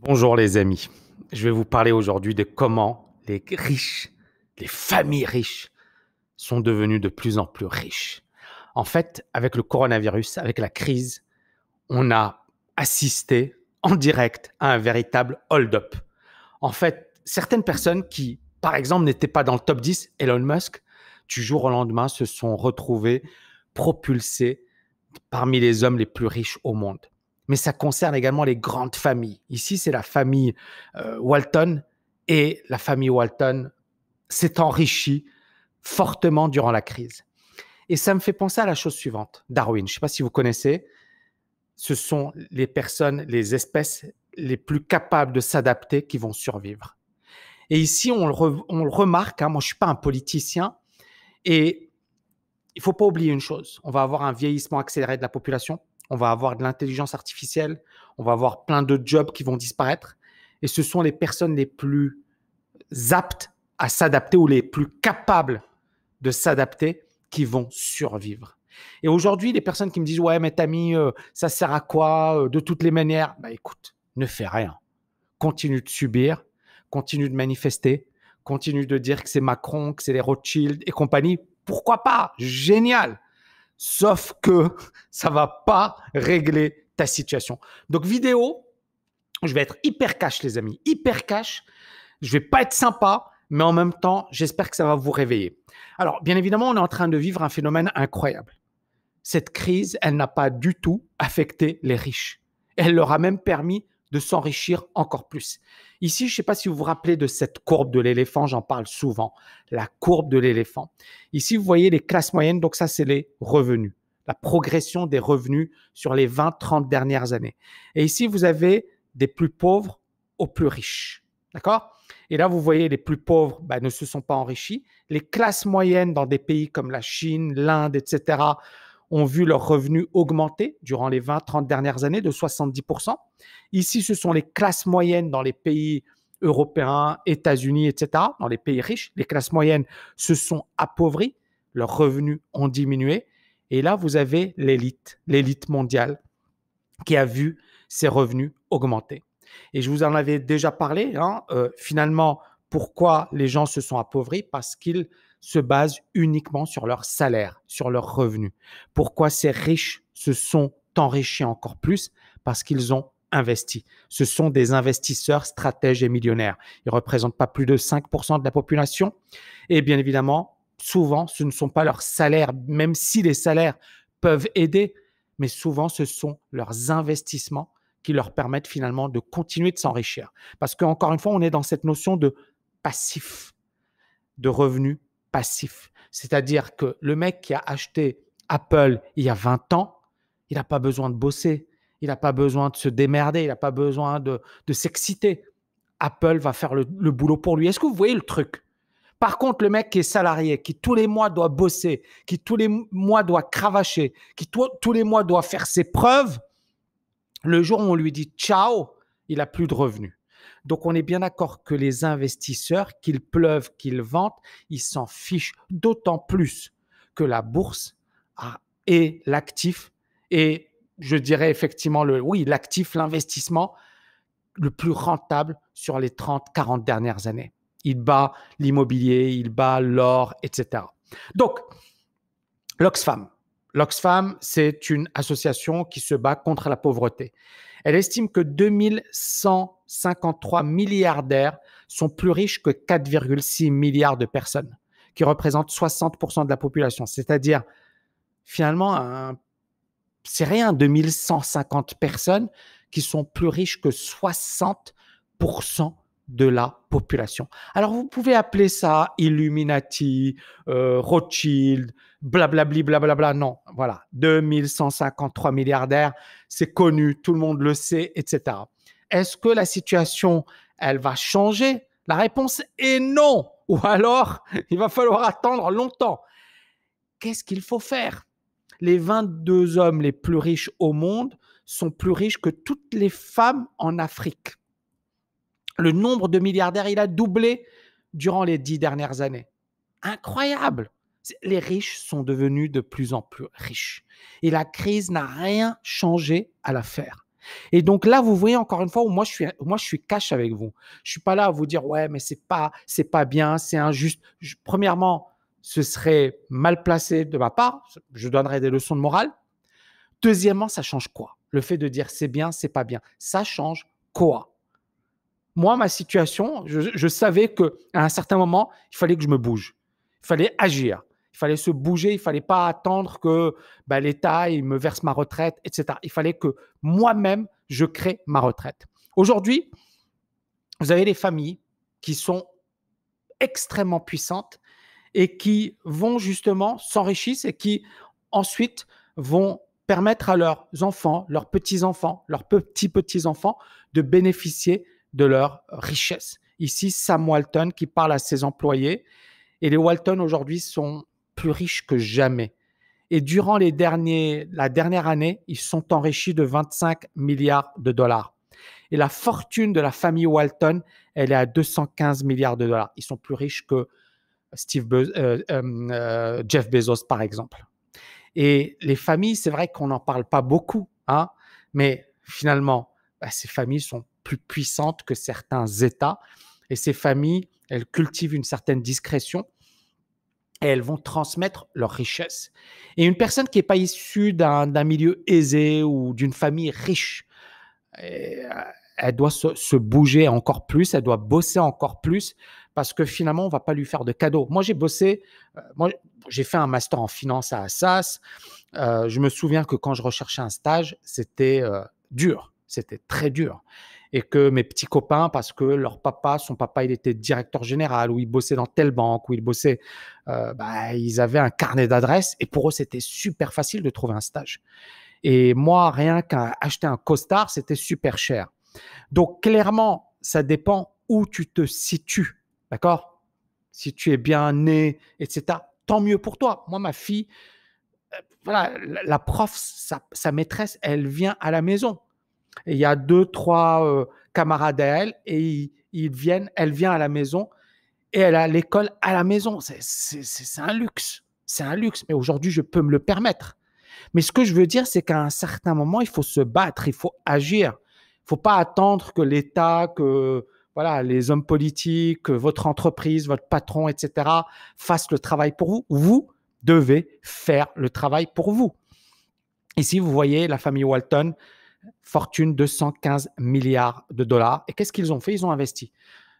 Bonjour les amis, je vais vous parler aujourd'hui de comment les riches, les familles riches sont devenues de plus en plus riches. En fait, avec le coronavirus, avec la crise, on a assisté en direct à un véritable hold-up. En fait, certaines personnes qui, par exemple, n'étaient pas dans le top 10, Elon Musk, du jour au lendemain, se sont retrouvées propulsées parmi les hommes les plus riches au monde mais ça concerne également les grandes familles. Ici, c'est la famille euh, Walton et la famille Walton s'est enrichie fortement durant la crise. Et ça me fait penser à la chose suivante, Darwin. Je ne sais pas si vous connaissez, ce sont les personnes, les espèces les plus capables de s'adapter qui vont survivre. Et ici, on le, remarque, hein, moi je ne suis pas un politicien, et il ne faut pas oublier une chose, on va avoir un vieillissement accéléré de la population, on va avoir de l'intelligence artificielle, on va avoir plein de jobs qui vont disparaître. Et ce sont les personnes les plus aptes à s'adapter ou les plus capables de s'adapter qui vont survivre. Et aujourd'hui, les personnes qui me disent Ouais, mais t'as mis euh, ça sert à quoi euh, de toutes les manières Bah écoute, ne fais rien. Continue de subir, continue de manifester, continue de dire que c'est Macron, que c'est les Rothschild et compagnie. Pourquoi pas Génial sauf que ça va pas régler ta situation. Donc vidéo, je vais être hyper cash les amis, hyper cash. Je vais pas être sympa, mais en même temps, j'espère que ça va vous réveiller. Alors bien évidemment, on est en train de vivre un phénomène incroyable. Cette crise, elle n'a pas du tout affecté les riches. Elle leur a même permis de s'enrichir encore plus. Ici, je ne sais pas si vous vous rappelez de cette courbe de l'éléphant, j'en parle souvent, la courbe de l'éléphant. Ici, vous voyez les classes moyennes, donc ça, c'est les revenus, la progression des revenus sur les 20-30 dernières années. Et ici, vous avez des plus pauvres aux plus riches. D'accord Et là, vous voyez, les plus pauvres bah, ne se sont pas enrichis. Les classes moyennes dans des pays comme la Chine, l'Inde, etc., ont vu leurs revenus augmenter durant les 20-30 dernières années de 70%. Ici, ce sont les classes moyennes dans les pays européens, États-Unis, etc., dans les pays riches. Les classes moyennes se sont appauvries, leurs revenus ont diminué. Et là, vous avez l'élite, l'élite mondiale, qui a vu ses revenus augmenter. Et je vous en avais déjà parlé, hein, euh, finalement, pourquoi les gens se sont appauvris Parce qu'ils se basent uniquement sur leur salaire, sur leurs revenus. Pourquoi ces riches se sont enrichis encore plus Parce qu'ils ont investi. Ce sont des investisseurs stratèges et millionnaires. Ils ne représentent pas plus de 5% de la population. Et bien évidemment, souvent, ce ne sont pas leurs salaires, même si les salaires peuvent aider, mais souvent, ce sont leurs investissements qui leur permettent finalement de continuer de s'enrichir. Parce qu'encore une fois, on est dans cette notion de passif, de revenu c'est-à-dire que le mec qui a acheté Apple il y a 20 ans, il n'a pas besoin de bosser, il n'a pas besoin de se démerder, il n'a pas besoin de, s'exciter. Apple va faire le, boulot pour lui. Est-ce que vous voyez le truc par contre, le mec qui est salarié, qui tous les mois doit bosser, qui tous les mois doit cravacher, qui tous les mois doit faire ses preuves, le jour où on lui dit ciao, il a plus de revenus. Donc on est bien d'accord que les investisseurs, qu'ils pleuvent, qu'ils vantent, ils s'en fichent d'autant plus que la bourse est l'actif et je dirais effectivement le oui, l'actif, l'investissement le plus rentable sur les 30 40 dernières années. Il bat l'immobilier, il bat l'or, etc. Donc l'Oxfam, L'Oxfam, c'est une association qui se bat contre la pauvreté. Elle estime que 2100 53 milliardaires sont plus riches que 4,6 milliards de personnes, qui représentent 60% de la population. C'est-à-dire, finalement, c'est rien, 2150 personnes qui sont plus riches que 60% de la population. Alors vous pouvez appeler ça Illuminati, euh, Rothschild, blablabli, blablabla. Non, voilà, 2153 milliardaires, c'est connu, tout le monde le sait, etc. Est-ce que la situation, elle va changer La réponse est non. Ou alors, il va falloir attendre longtemps. Qu'est-ce qu'il faut faire Les 22 hommes les plus riches au monde sont plus riches que toutes les femmes en Afrique. Le nombre de milliardaires, il a doublé durant les dix dernières années. Incroyable les riches sont devenus de plus en plus riches. Et la crise n'a rien changé à l'affaire. Et donc là, vous voyez encore une fois où moi je suis, moi cash avec vous. Je ne suis pas là à vous dire ouais, mais c'est pas, c'est pas bien, c'est injuste. premièrement, ce serait mal placé de ma part. Je donnerais des leçons de morale. Deuxièmement, ça change quoi Le fait de dire c'est bien, c'est pas bien, ça change quoi Moi, ma situation, je, je savais que à un certain moment, il fallait que je me bouge, il fallait agir. Il fallait se bouger, il fallait pas attendre que bah, l'État me verse ma retraite, etc. Il fallait que moi-même, je crée ma retraite. Aujourd'hui, vous avez des familles qui sont extrêmement puissantes et qui vont justement s'enrichissent et qui ensuite vont permettre à leurs enfants, leurs petits-enfants, leurs petits-petits-enfants de bénéficier de leur richesse. Ici, Sam Walton qui parle à ses employés. Et les Walton aujourd'hui sont plus riches que jamais. Et durant les derniers, la dernière année, ils sont enrichis de 25 milliards de dollars. Et la fortune de la famille Walton, elle est à 215 milliards de dollars. Ils sont plus riches que Steve euh, euh, euh, Jeff Bezos, par exemple. Et les familles, c'est vrai qu'on n'en parle pas beaucoup, hein, mais finalement, bah, ces familles sont plus puissantes que certains États. Et ces familles, elles cultivent une certaine discrétion elles vont transmettre leur richesse. Et une personne qui n'est pas issue d'un milieu aisé ou d'une famille riche, eh, elle doit se, bouger encore plus, elle doit bosser encore plus, parce que finalement, on ne va pas lui faire de cadeaux. Moi, j'ai bossé, euh, moi, j'ai fait un master en finance à Assas. Euh, je me souviens que quand je recherchais un stage, c'était euh, dur, c'était très dur et que mes petits copains, parce que leur papa, son papa, il était directeur général, ou il bossait dans telle banque, ou il bossait, euh, bah, ils avaient un carnet d'adresses, et pour eux, c'était super facile de trouver un stage. Et moi, rien qu'à acheter un costard, c'était super cher. Donc, clairement, ça dépend où tu te situes, d'accord Si tu es bien né, etc., tant mieux pour toi. Moi, ma fille, euh, voilà, la prof, sa maîtresse, elle vient à la maison il y a deux, trois euh, camarades à elle et ils, viennent, elle vient à la maison et elle a l'école à la maison. C'est un luxe. C'est un luxe. Mais aujourd'hui, je peux me le permettre. Mais ce que je veux dire, c'est qu'à un certain moment, il faut se battre, il faut agir. Il ne faut pas attendre que l'État, que voilà, les hommes politiques, votre entreprise, votre patron, etc., fassent le travail pour vous. Vous devez faire le travail pour vous. Ici, vous voyez la famille Walton, fortune de 115 milliards de dollars. Et qu'est-ce qu'ils ont fait Ils ont investi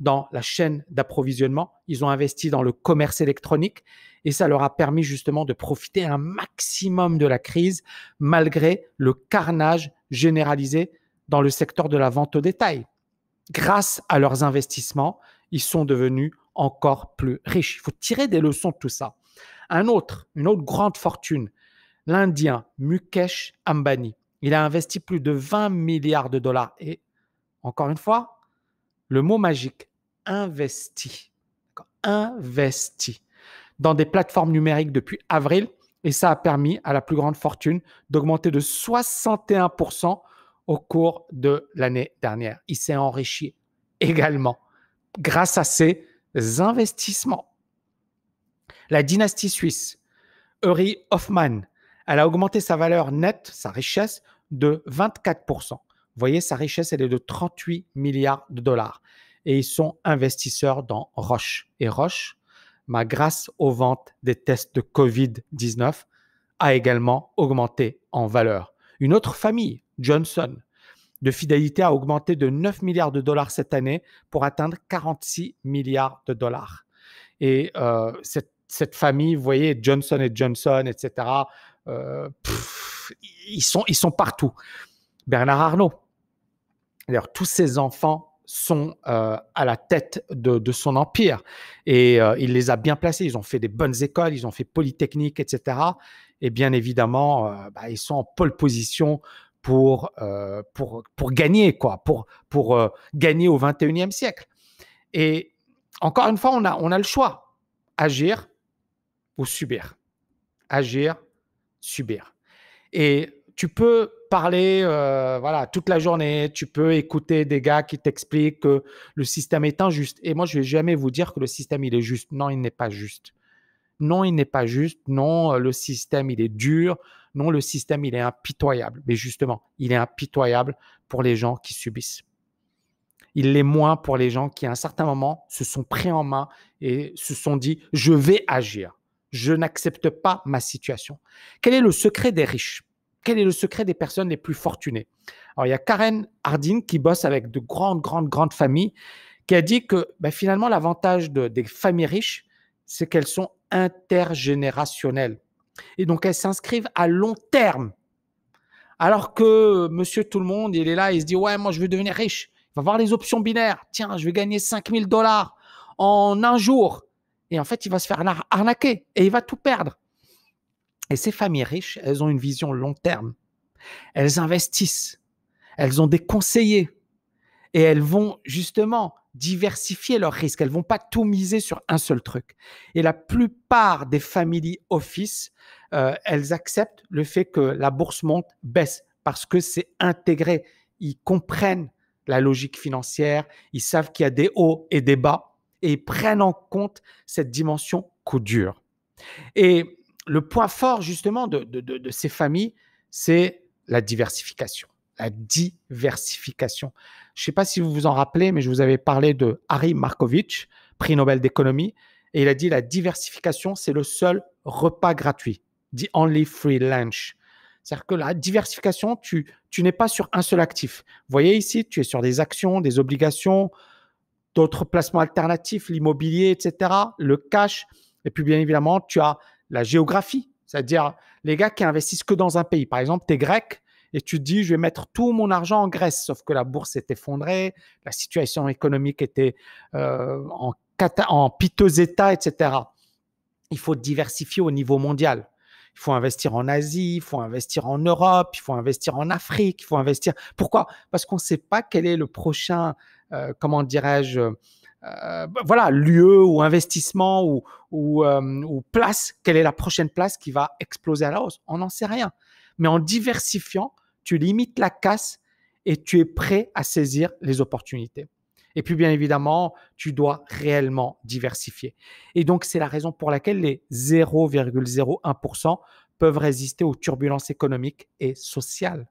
dans la chaîne d'approvisionnement, ils ont investi dans le commerce électronique et ça leur a permis justement de profiter un maximum de la crise malgré le carnage généralisé dans le secteur de la vente au détail. Grâce à leurs investissements, ils sont devenus encore plus riches. Il faut tirer des leçons de tout ça. Un autre, une autre grande fortune, l'Indien Mukesh Ambani. Il a investi plus de 20 milliards de dollars. Et encore une fois, le mot magique, investi. Investi dans des plateformes numériques depuis avril. Et ça a permis à la plus grande fortune d'augmenter de 61% au cours de l'année dernière. Il s'est enrichi également grâce à ses investissements. La dynastie suisse, Uri Hoffman, elle a augmenté sa valeur nette, sa richesse, de 24%. Vous voyez, sa richesse, elle est de 38 milliards de dollars. Et ils sont investisseurs dans Roche. Et Roche, bah, grâce aux ventes des tests de Covid-19, a également augmenté en valeur. Une autre famille, Johnson, de fidélité a augmenté de 9 milliards de dollars cette année pour atteindre 46 milliards de dollars. Et euh, cette, cette, famille, vous voyez, Johnson et Johnson, etc., euh, ils, sont, ils sont partout. Bernard Arnault. D'ailleurs, tous ses enfants sont euh, à la tête de, son empire. Et euh, il les a bien placés. Ils ont fait des bonnes écoles, ils ont fait Polytechnique, etc. Et bien évidemment, bah, ils sont en pole position pour, pour, pour gagner, quoi, pour, pour gagner au 21e siècle. Et encore une fois, on a, on a le choix agir ou subir. Agir subir. Et tu peux parler euh, voilà toute la journée, tu peux écouter des gars qui t'expliquent que le système est injuste. Et moi, je vais jamais vous dire que le système il est juste. Non, il n'est pas juste. Non, il n'est pas juste. Non, euh, le système il est dur. Non, le système il est impitoyable. Mais justement, il est impitoyable pour les gens qui subissent. Il l'est moins pour les gens qui, à un certain moment, se sont pris en main et se sont dit je vais agir je n'accepte pas ma situation. Quel est le secret des riches Quel est le secret des personnes les plus fortunées Alors, il y a Karen Hardin qui bosse avec de grandes, grandes, grandes familles, qui a dit que ben, finalement, l'avantage des familles riches, c'est qu'elles sont intergénérationnelles. Et donc, elles s'inscrivent à long terme. Alors que monsieur tout le monde, il est là, il se dit, ouais, moi, je veux devenir riche. Il va voir les options binaires. Tiens, je vais gagner 5000 dollars en un jour. Et en fait, il va se faire arnaquer et il va tout perdre. Et ces familles riches, elles ont une vision long terme. Elles investissent. Elles ont des conseillers. Et elles vont justement diversifier leurs risques. Elles vont pas tout miser sur un seul truc. Et la plupart des family office, euh, elles acceptent le fait que la bourse monte, baisse, parce que c'est intégré. Ils comprennent la logique financière. Ils savent qu'il y a des hauts et des bas et prennent en compte cette dimension coup dur. Et le point fort justement de, ces familles, c'est la diversification. La diversification. Je ne sais pas si vous vous en rappelez, mais je vous avais parlé de Harry Markovitch, prix Nobel d'économie, et il a dit la diversification, c'est le seul repas gratuit, dit only free lunch. C'est-à-dire que la diversification, tu, tu n'es pas sur un seul actif. Vous voyez ici, tu es sur des actions, des obligations, d'autres placements alternatifs, l'immobilier, etc., le cash. Et puis, bien évidemment, tu as la géographie, c'est-à-dire les gars qui investissent que dans un pays. Par exemple, tu es grec et tu te dis, je vais mettre tout mon argent en Grèce, sauf que la bourse s'est effondrée, la situation économique était euh, en, en piteux état, etc. Il faut diversifier au niveau mondial. Il faut investir en Asie, il faut investir en Europe, il faut investir en Afrique, il faut investir. Pourquoi Parce qu'on ne sait pas quel est le prochain, euh, comment dirais-je, euh, bah, voilà, lieu ou investissement ou, euh, ou, place, quelle est la prochaine place qui va exploser à la hausse On n'en sait rien. Mais en diversifiant, tu limites la casse et tu es prêt à saisir les opportunités. Et puis, bien évidemment, tu dois réellement diversifier. Et donc, c'est la raison pour laquelle les 0,01% peuvent résister aux turbulences économiques et sociales.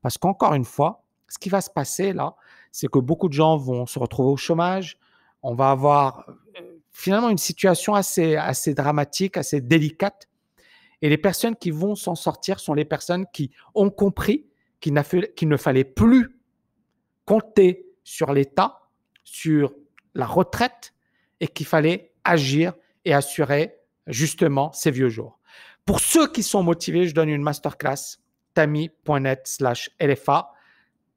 Parce qu'encore une fois, ce qui va se passer là, c'est que beaucoup de gens vont se retrouver au chômage. On va avoir euh, finalement une situation assez, assez dramatique, assez délicate. Et les personnes qui vont s'en sortir sont les personnes qui ont compris qu'il ne fallait plus compter sur l'État sur la retraite et qu'il fallait agir et assurer justement ces vieux jours. Pour ceux qui sont motivés, je donne une masterclass, tami.net slash LFA.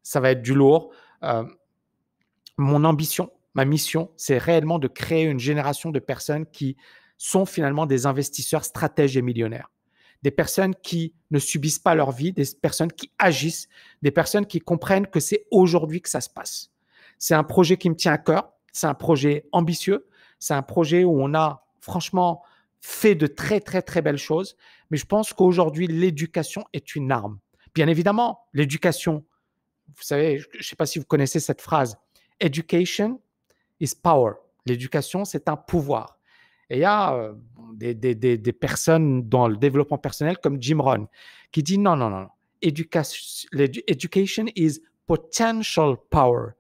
Ça va être du lourd. Euh, mon ambition, ma mission, c'est réellement de créer une génération de personnes qui sont finalement des investisseurs stratèges et millionnaires. Des personnes qui ne subissent pas leur vie, des personnes qui agissent, des personnes qui comprennent que c'est aujourd'hui que ça se passe. C'est un projet qui me tient à cœur. C'est un projet ambitieux. C'est un projet où on a franchement fait de très, très, très belles choses. Mais je pense qu'aujourd'hui, l'éducation est une arme. Bien évidemment, l'éducation, vous savez, je ne sais pas si vous connaissez cette phrase, Education is power. L'éducation, c'est un pouvoir. Et il y a euh, des, des, personnes dans le développement personnel comme Jim Rohn qui dit non, non, non, Education, education is potential power.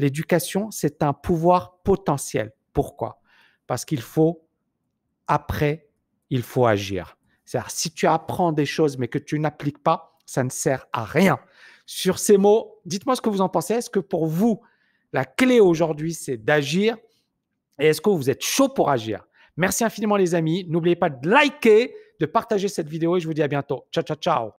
L'éducation, c'est un pouvoir potentiel. Pourquoi Parce qu'il faut, après, il faut agir. C'est-à-dire, si tu apprends des choses mais que tu n'appliques pas, ça ne sert à rien. Sur ces mots, dites-moi ce que vous en pensez. Est-ce que pour vous, la clé aujourd'hui, c'est d'agir Et est-ce que vous êtes chaud pour agir Merci infiniment les amis. N'oubliez pas de liker, de partager cette vidéo et je vous dis à bientôt. Ciao, ciao, ciao.